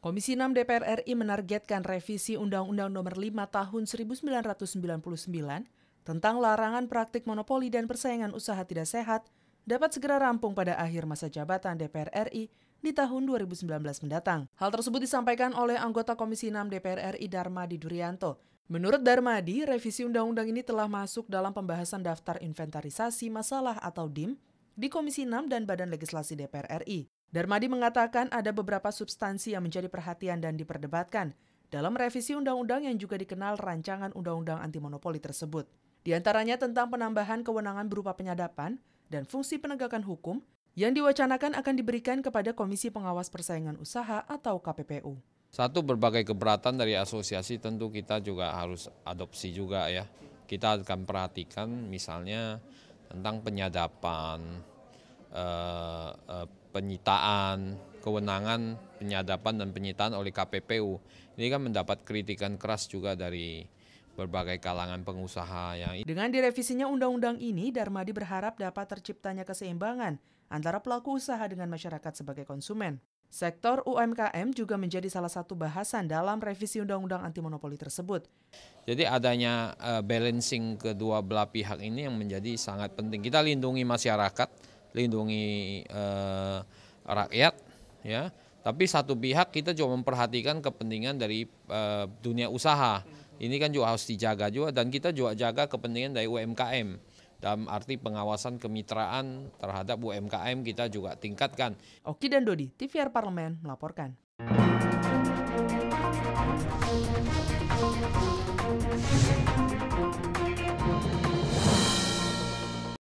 Komisi 6 DPR RI menargetkan revisi Undang-Undang Nomor 5 Tahun 1999 tentang larangan praktik monopoli dan persaingan usaha tidak sehat dapat segera rampung pada akhir masa jabatan DPR RI di tahun 2019 mendatang. Hal tersebut disampaikan oleh anggota Komisi 6 DPR RI Dharma Durianto. Menurut Darmadi, revisi undang-undang ini telah masuk dalam pembahasan daftar inventarisasi masalah atau DIM di Komisi 6 dan Badan Legislasi DPR RI. Darmadi mengatakan ada beberapa substansi yang menjadi perhatian dan diperdebatkan dalam revisi undang-undang yang juga dikenal rancangan undang-undang anti monopoli tersebut. Di antaranya tentang penambahan kewenangan berupa penyadapan dan fungsi penegakan hukum yang diwacanakan akan diberikan kepada Komisi Pengawas Persaingan Usaha atau KPPU. Satu berbagai keberatan dari asosiasi tentu kita juga harus adopsi juga ya. Kita akan perhatikan misalnya tentang penyadapan, Eh, eh, penyitaan, kewenangan penyadapan dan penyitaan oleh KPPU. Ini kan mendapat kritikan keras juga dari berbagai kalangan pengusaha yang Dengan direvisinya undang-undang ini, Darmadi berharap dapat terciptanya keseimbangan antara pelaku usaha dengan masyarakat sebagai konsumen. Sektor UMKM juga menjadi salah satu bahasan dalam revisi undang-undang anti monopoli tersebut. Jadi adanya eh, balancing kedua belah pihak ini yang menjadi sangat penting. Kita lindungi masyarakat, lindungi eh, rakyat ya tapi satu pihak kita juga memperhatikan kepentingan dari eh, dunia usaha ini kan juga harus dijaga juga dan kita juga jaga kepentingan dari UMKM dalam arti pengawasan kemitraan terhadap UMKM kita juga tingkatkan. Oki dan Dodi, TVR Parlemen melaporkan.